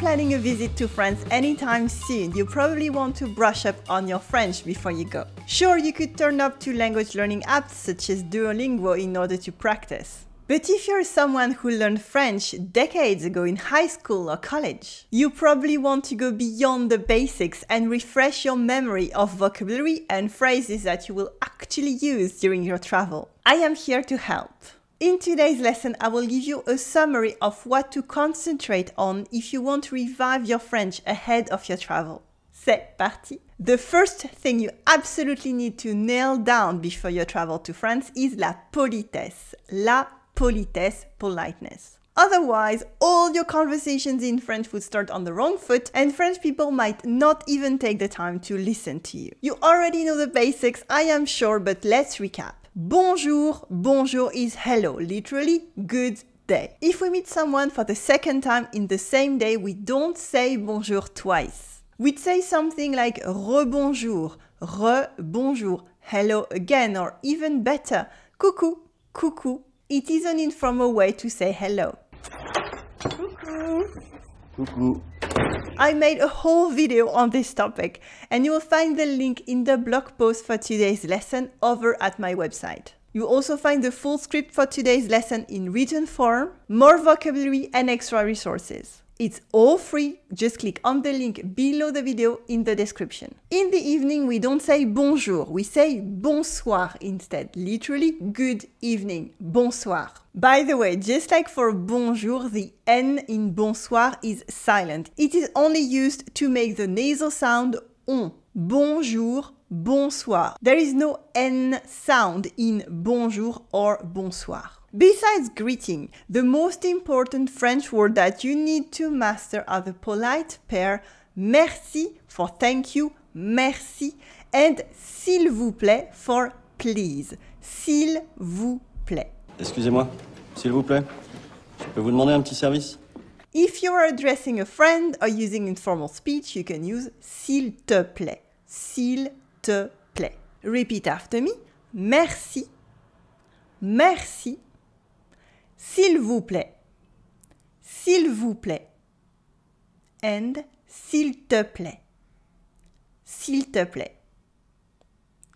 planning a visit to France anytime soon, you probably want to brush up on your French before you go. Sure, you could turn up to language learning apps such as Duolingo in order to practice. But if you're someone who learned French decades ago in high school or college, you probably want to go beyond the basics and refresh your memory of vocabulary and phrases that you will actually use during your travel. I am here to help. In today's lesson, I will give you a summary of what to concentrate on if you want to revive your French ahead of your travel. C'est parti! The first thing you absolutely need to nail down before your travel to France is la politesse. La politesse, politeness. Otherwise, all your conversations in French would start on the wrong foot, and French people might not even take the time to listen to you. You already know the basics, I am sure, but let's recap. Bonjour, bonjour is hello, literally good day. If we meet someone for the second time in the same day, we don't say bonjour twice. We'd say something like rebonjour, rebonjour, hello again, or even better, coucou, coucou. It is an informal way to say hello. Coucou. Coucou. I made a whole video on this topic and you will find the link in the blog post for today's lesson over at my website. You also find the full script for today's lesson in written form, more vocabulary and extra resources. It's all free. Just click on the link below the video in the description. In the evening, we don't say bonjour, we say bonsoir instead. Literally, good evening, bonsoir. By the way, just like for bonjour, the N in bonsoir is silent. It is only used to make the nasal sound on. Bonjour, bonsoir. There is no N sound in bonjour or bonsoir. Besides greeting, the most important French word that you need to master are the polite pair merci for thank you, merci, and s'il vous plaît for please. S'il vous plaît. Excusez-moi, s'il vous plaît. Je peux vous demander un petit service If you are addressing a friend or using informal speech, you can use s'il te plaît. S'il te plaît. Repeat after me. Merci. Merci. S'il vous plaît. S'il vous plaît. And s'il te plaît. S'il te plaît.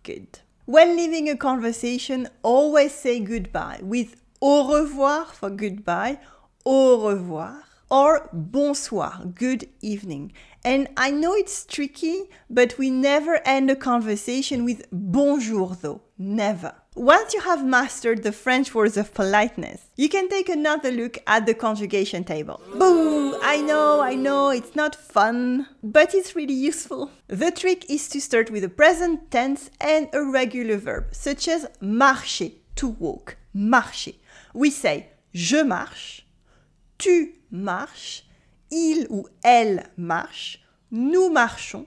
Good. When leaving a conversation, always say goodbye with au revoir for goodbye, au revoir, or bonsoir, good evening. And I know it's tricky, but we never end a conversation with bonjour though. Never. Once you have mastered the French words of politeness, you can take another look at the conjugation table. Boo! I know, I know, it's not fun, but it's really useful. The trick is to start with a present tense and a regular verb, such as marcher, to walk, marcher. We say je marche, tu marches, il ou elle marche, nous marchons,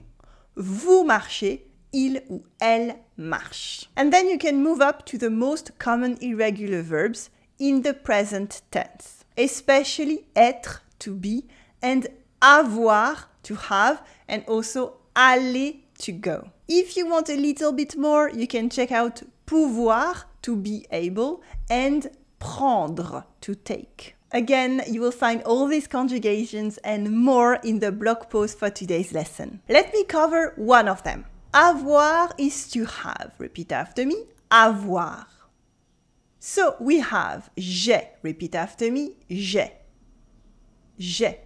vous marchez, il ou elle marche. And then you can move up to the most common irregular verbs in the present tense, especially être, to be, and avoir, to have, and also aller, to go. If you want a little bit more, you can check out pouvoir, to be able, and prendre, to take. Again, you will find all these conjugations and more in the blog post for today's lesson. Let me cover one of them. Avoir is to have. Repeat after me. Avoir. So we have j'ai. Repeat after me. J'ai. J'ai.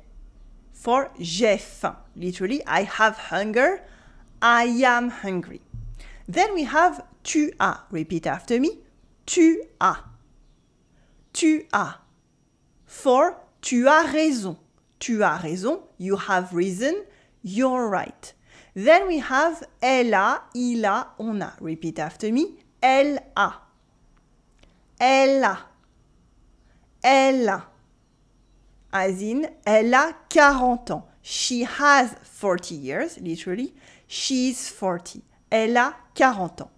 For j'ai faim. Literally, I have hunger. I am hungry. Then we have tu as. Repeat after me. Tu as. Tu as. for tu as raison. Tu as raison. You have reason. You're right. Then we have elle a, il a, on a. Repeat after me. Elle a. Elle a. Elle a. As in, elle a 40 ans. She has 40 years, literally. She's 40. Elle a 40 ans.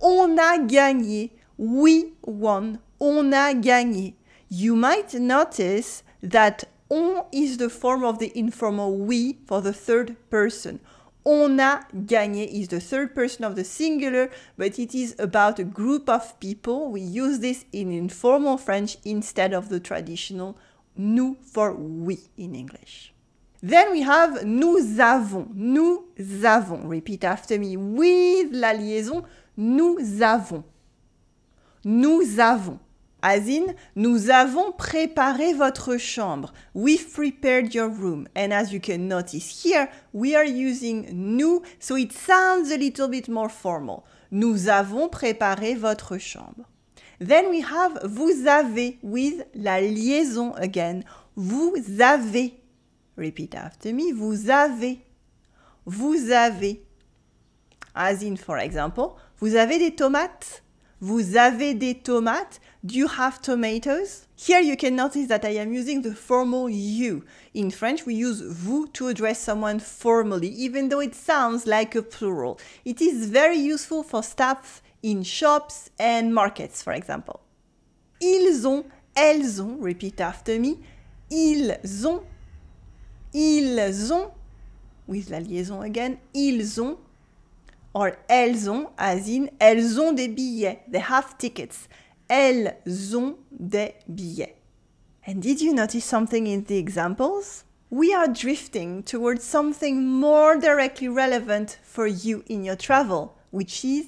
On a gagné. We won. On a gagné. you might notice that on is the form of the informal we for the third person. On a gagné is the third person of the singular, but it is about a group of people. We use this in informal French instead of the traditional nous for we in English. Then we have nous avons, nous avons. Repeat after me with la liaison nous avons. Nous avons. As nous avons préparé votre chambre. We've prepared your room. And as you can notice here, we are using nous, so it sounds a little bit more formal. Nous avons préparé votre chambre. Then we have vous avez with la liaison again. Vous avez. Repeat after me. Vous avez. Vous avez. As in, for example, vous avez des tomates. Vous avez des tomates. Do you have tomatoes? Here you can notice that I am using the formal you. In French, we use vous to address someone formally, even though it sounds like a plural. It is very useful for staff in shops and markets, for example. Ils ont, elles ont, repeat after me, ils ont, ils ont, with la liaison again, ils ont, or elles ont, as in, elles ont des billets, they have tickets. Elles ont des billets. And did you notice something in the examples? We are drifting towards something more directly relevant for you in your travel, which is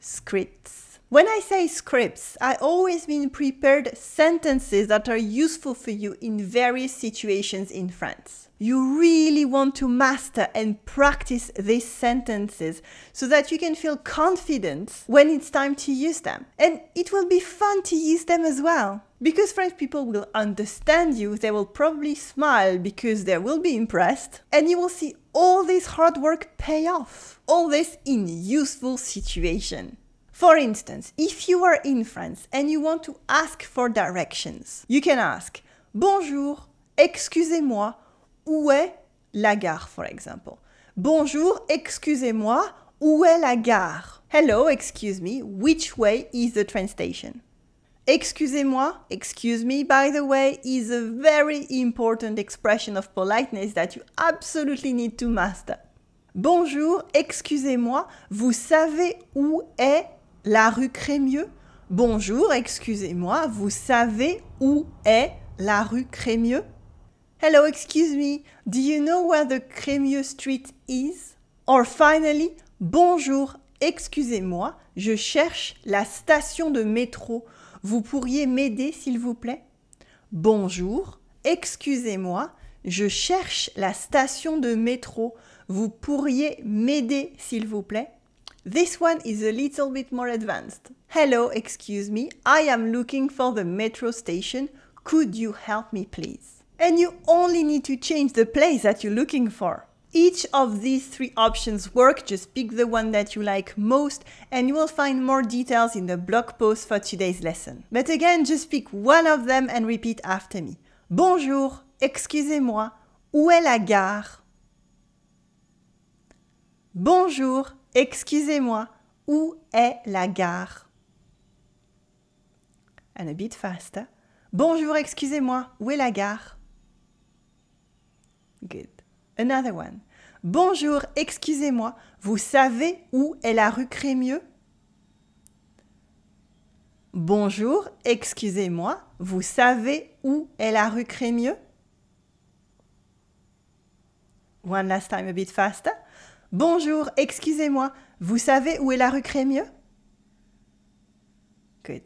scripts. When I say scripts, I always mean prepared sentences that are useful for you in various situations in France. You really want to master and practice these sentences so that you can feel confident when it's time to use them. And it will be fun to use them as well. Because French people will understand you, they will probably smile because they will be impressed, and you will see all this hard work pay off. All this in useful situation. For instance, if you are in France and you want to ask for directions, you can ask Bonjour, excusez-moi, où est la gare, for example. Bonjour, excusez-moi, où est la gare? Hello, excuse me, which way is the train station? Excusez-moi, excuse me, by the way, is a very important expression of politeness that you absolutely need to master. Bonjour, excusez-moi, vous savez où est La rue Crémieux Bonjour, excusez-moi, vous savez où est la rue Crémieux Hello, excuse me, do you know where the Crémieux Street is Or finally, bonjour, excusez-moi, je cherche la station de métro. Vous pourriez m'aider, s'il vous plaît Bonjour, excusez-moi, je cherche la station de métro. Vous pourriez m'aider, s'il vous plaît This one is a little bit more advanced. Hello, excuse me, I am looking for the metro station. Could you help me please? And you only need to change the place that you're looking for. Each of these three options work, just pick the one that you like most and you will find more details in the blog post for today's lesson. But again, just pick one of them and repeat after me. Bonjour, excusez-moi, où est la gare? Bonjour, Excusez-moi, où est la gare? And a bit faster. Hein? Bonjour, excusez-moi, où est la gare? Good. Another one. Bonjour, excusez-moi, vous savez où est la rue Crémieux? Bonjour, excusez-moi, vous savez où est la rue Crémieux? One last time, a bit faster. Bonjour, excusez-moi, vous savez où est la rue Crémieux Good.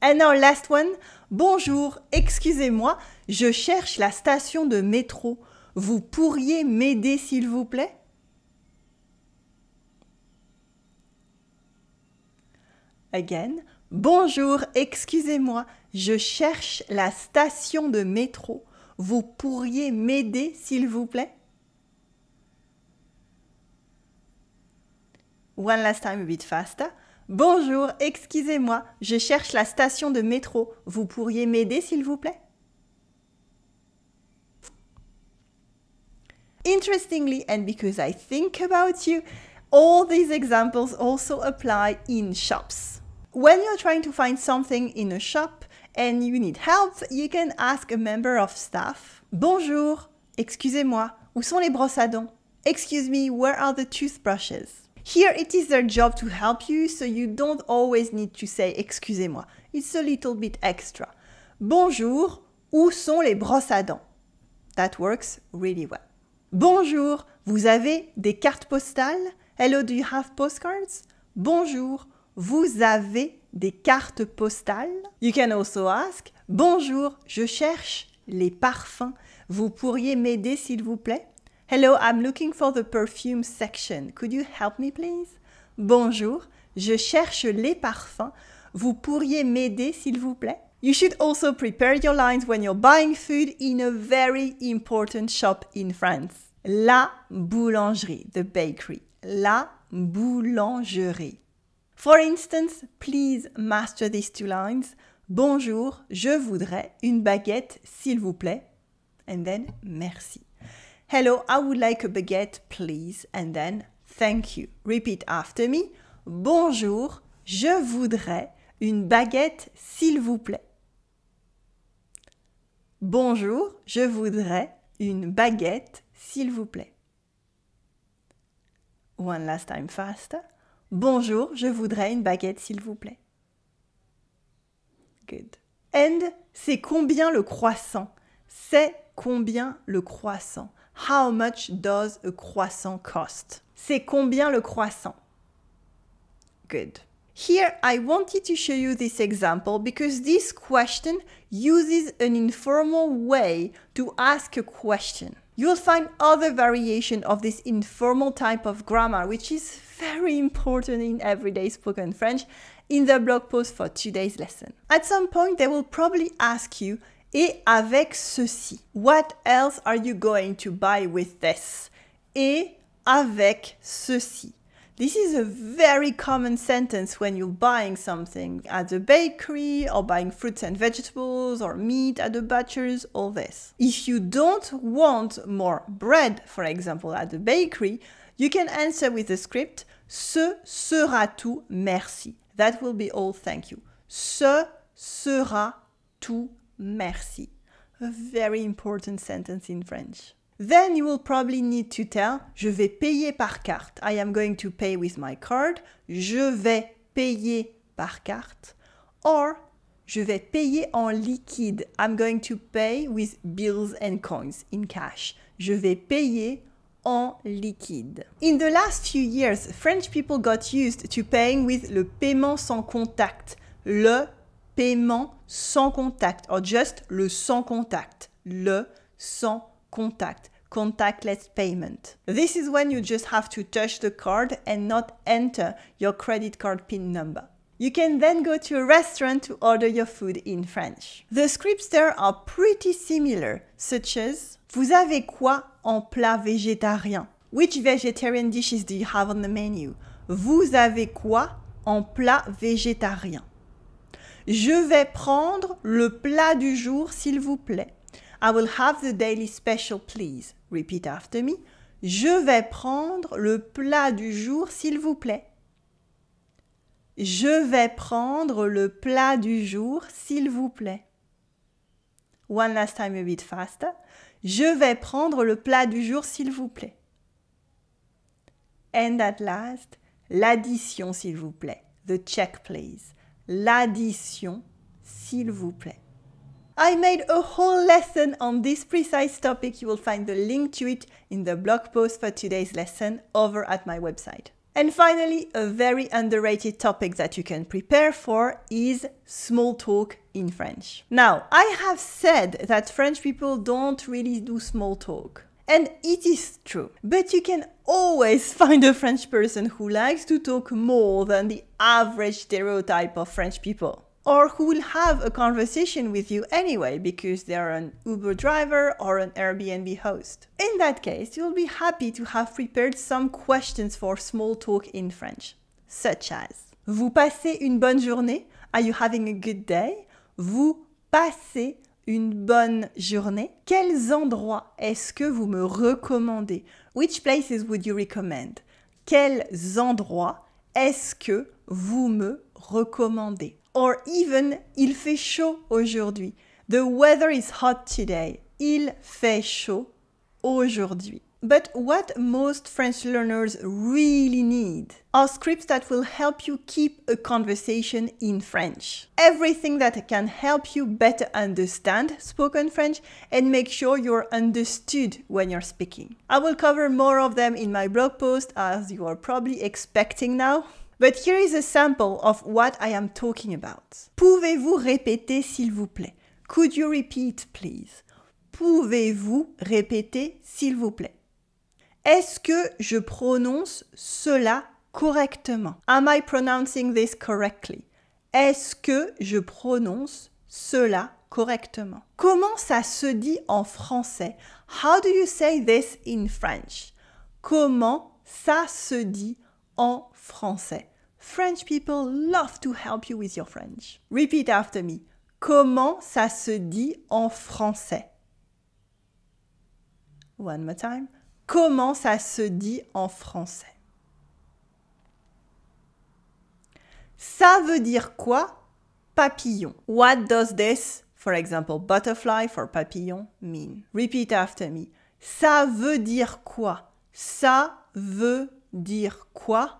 And now last one. Bonjour, excusez-moi, je cherche la station de métro. Vous pourriez m'aider s'il vous plaît Again. Bonjour, excusez-moi, je cherche la station de métro. Vous pourriez m'aider s'il vous plaît One Last Time a Bit faster. Bonjour, excusez-moi, je cherche la station de métro. Vous pourriez m'aider, s'il vous plaît Interestingly, and because I think about you, all these examples also apply in shops. When you're trying to find something in a shop and you need help, you can ask a member of staff. Bonjour, excusez-moi, où sont les brosses à dents? Excuse me, where are the toothbrushes? Here it is their job to help you, so you don't always need to say excusez-moi. It's a little bit extra. Bonjour, où sont les brosses à dents? That works really well. Bonjour, vous avez des cartes postales? Hello, do you have postcards? Bonjour, vous avez des cartes postales? You can also ask Bonjour, je cherche les parfums. Vous pourriez m'aider s'il vous plaît? Hello, I'm looking for the perfume section. Could you help me please? Bonjour, je cherche les parfums. Vous pourriez m'aider s'il vous plaît? You should also prepare your lines when you're buying food in a very important shop in France. La boulangerie, the bakery. La boulangerie. For instance, please master these two lines. Bonjour, je voudrais une baguette, s'il vous plaît. And then merci. Hello, I would like a baguette, please. And then, thank you. Repeat after me. Bonjour, je voudrais une baguette, s'il vous plaît. Bonjour, je voudrais une baguette, s'il vous plaît. One last time fast. Bonjour, je voudrais une baguette, s'il vous plaît. Good. And, c'est combien le croissant C'est combien le croissant How much does a croissant cost? C'est combien le croissant? Good. Here, I wanted to show you this example because this question uses an informal way to ask a question. You'll find other variation of this informal type of grammar, which is very important in everyday spoken French, in the blog post for today's lesson. At some point, they will probably ask you Et avec ceci. What else are you going to buy with this? Et avec ceci. This is a very common sentence when you're buying something at the bakery or buying fruits and vegetables or meat at the butcher's, all this. If you don't want more bread, for example, at the bakery, you can answer with the script Ce sera tout, merci. That will be all, thank you. Ce sera tout, merci. A very important sentence in French. Then you will probably need to tell je vais payer par carte. I am going to pay with my card. Je vais payer par carte. Or je vais payer en liquide. I'm going to pay with bills and coins in cash. Je vais payer en liquide. In the last few years, French people got used to paying with le paiement sans contact, le paiement sans contact, or just le sans contact, le sans contact, contactless payment. This is when you just have to touch the card and not enter your credit card PIN number. You can then go to a restaurant to order your food in French. The scripts there are pretty similar, such as Vous avez quoi en plat végétarien? Which vegetarian dishes do you have on the menu? Vous avez quoi en plat végétarien? Je vais prendre le plat du jour, s'il vous plaît. I will have the daily special, please. Repeat after me. Je vais prendre le plat du jour, s'il vous plaît. Je vais prendre le plat du jour, s'il vous plaît. One last time a bit faster. Je vais prendre le plat du jour, s'il vous plaît. And at last, l'addition, s'il vous plaît. The check, please. l'addition, s'il vous plaît. I made a whole lesson on this precise topic. You will find the link to it in the blog post for today's lesson over at my website. And finally, a very underrated topic that you can prepare for is small talk in French. Now, I have said that French people don't really do small talk. And it is true. But you can always find a French person who likes to talk more than the average stereotype of French people. Or who will have a conversation with you anyway because they're an Uber driver or an Airbnb host. In that case, you'll be happy to have prepared some questions for small talk in French, such as Vous passez une bonne journée? Are you having a good day? Vous passez une bonne journée. Quels endroits est-ce que vous me recommandez Which places would you recommend Quels endroits est-ce que vous me recommandez Or even, il fait chaud aujourd'hui. The weather is hot today. Il fait chaud aujourd'hui. But what most French learners really need are scripts that will help you keep a conversation in French. Everything that can help you better understand spoken French and make sure you're understood when you're speaking. I will cover more of them in my blog post as you are probably expecting now. But here is a sample of what I am talking about. Pouvez-vous répéter s'il vous plaît? Could you repeat please? Pouvez-vous répéter s'il vous plaît? Est-ce que je prononce cela correctement Am I pronouncing this correctly Est-ce que je prononce cela correctement Comment ça se dit en français How do you say this in French Comment ça se dit en français French people love to help you with your French. Repeat after me. Comment ça se dit en français? One more time comment ça se dit en français. Ça veut dire quoi papillon? What does this, for example, butterfly for papillon mean? Repeat after me. Ça veut dire quoi? Ça veut dire quoi?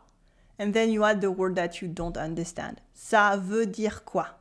And then you add the word that you don't understand. Ça veut dire quoi?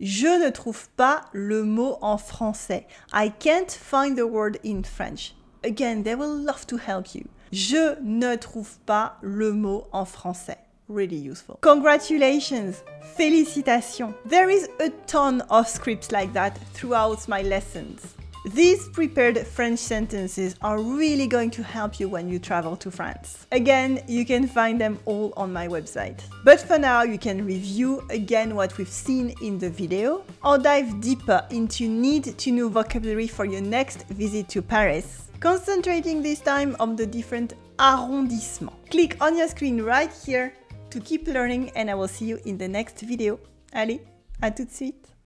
Je ne trouve pas le mot en français. I can't find the word in French. Again, they will love to help you. Je ne trouve pas le mot en français. Really useful. Congratulations! Félicitations! There is a ton of scripts like that throughout my lessons. These prepared French sentences are really going to help you when you travel to France. Again, you can find them all on my website. But for now, you can review again what we've seen in the video or dive deeper into need to know vocabulary for your next visit to Paris concentrating this time on the different arrondissements. Click on your screen right here to keep learning and I will see you in the next video. Allez, à tout de suite